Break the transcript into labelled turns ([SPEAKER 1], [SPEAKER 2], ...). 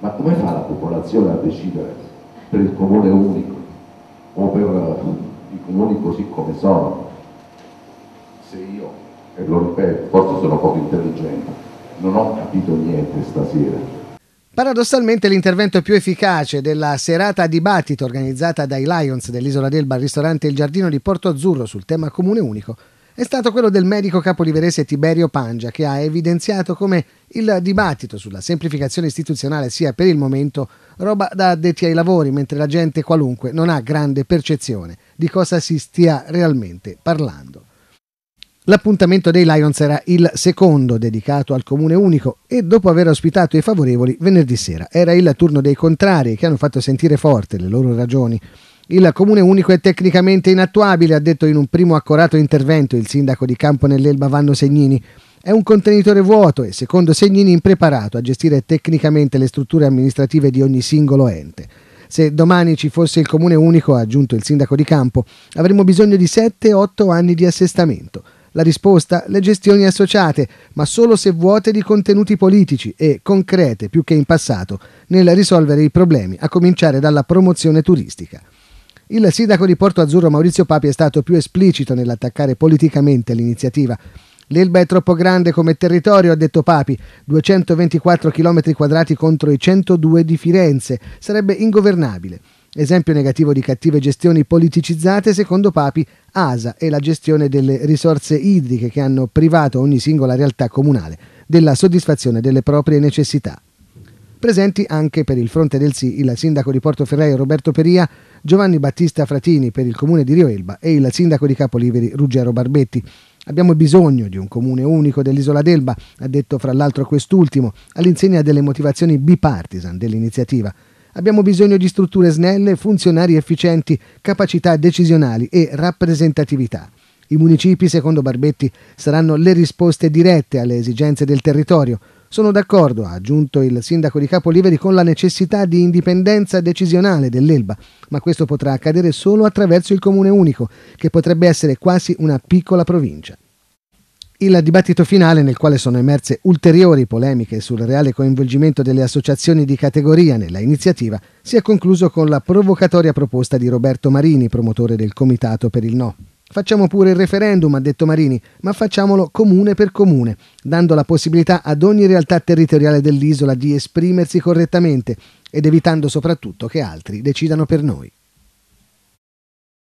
[SPEAKER 1] ma come fa la popolazione a decidere per il comune unico o per eh, i comuni così come sono? Se io, e lo ripeto, forse sono poco intelligente, non ho capito niente stasera. Paradossalmente l'intervento più efficace della serata a dibattito organizzata dai Lions dell'Isola d'Elba al ristorante Il Giardino di Porto Azzurro sul tema comune unico è stato quello del medico capoliverese Tiberio Pangia, che ha evidenziato come il dibattito sulla semplificazione istituzionale sia per il momento roba da addetti ai lavori, mentre la gente qualunque non ha grande percezione di cosa si stia realmente parlando. L'appuntamento dei Lions era il secondo dedicato al comune unico e dopo aver ospitato i favorevoli venerdì sera era il turno dei contrari che hanno fatto sentire forte le loro ragioni il comune unico è tecnicamente inattuabile, ha detto in un primo accorato intervento il sindaco di Campo nell'Elba Vanno Segnini. È un contenitore vuoto e, secondo Segnini, impreparato a gestire tecnicamente le strutture amministrative di ogni singolo ente. Se domani ci fosse il comune unico, ha aggiunto il sindaco di campo, avremmo bisogno di 7-8 anni di assestamento. La risposta? Le gestioni associate, ma solo se vuote di contenuti politici e concrete più che in passato nel risolvere i problemi, a cominciare dalla promozione turistica. Il sindaco di Porto Azzurro Maurizio Papi è stato più esplicito nell'attaccare politicamente l'iniziativa. L'Elba è troppo grande come territorio, ha detto Papi, 224 km quadrati contro i 102 di Firenze, sarebbe ingovernabile. Esempio negativo di cattive gestioni politicizzate, secondo Papi, ASA e la gestione delle risorse idriche che hanno privato ogni singola realtà comunale della soddisfazione delle proprie necessità. Presenti anche per il fronte del sì il sindaco di Porto Portoferraio Roberto Peria, Giovanni Battista Fratini per il comune di Rio Elba e il sindaco di Capoliveri Ruggero Barbetti. Abbiamo bisogno di un comune unico dell'isola d'Elba, ha detto fra l'altro quest'ultimo, all'insegna delle motivazioni bipartisan dell'iniziativa. Abbiamo bisogno di strutture snelle, funzionari efficienti, capacità decisionali e rappresentatività. I municipi, secondo Barbetti, saranno le risposte dirette alle esigenze del territorio, sono d'accordo, ha aggiunto il sindaco di Capo Capoliveri, con la necessità di indipendenza decisionale dell'Elba, ma questo potrà accadere solo attraverso il comune unico, che potrebbe essere quasi una piccola provincia. Il dibattito finale, nel quale sono emerse ulteriori polemiche sul reale coinvolgimento delle associazioni di categoria nella iniziativa, si è concluso con la provocatoria proposta di Roberto Marini, promotore del Comitato per il No. Facciamo pure il referendum, ha detto Marini, ma facciamolo comune per comune, dando la possibilità ad ogni realtà territoriale dell'isola di esprimersi correttamente ed evitando soprattutto che altri decidano per noi.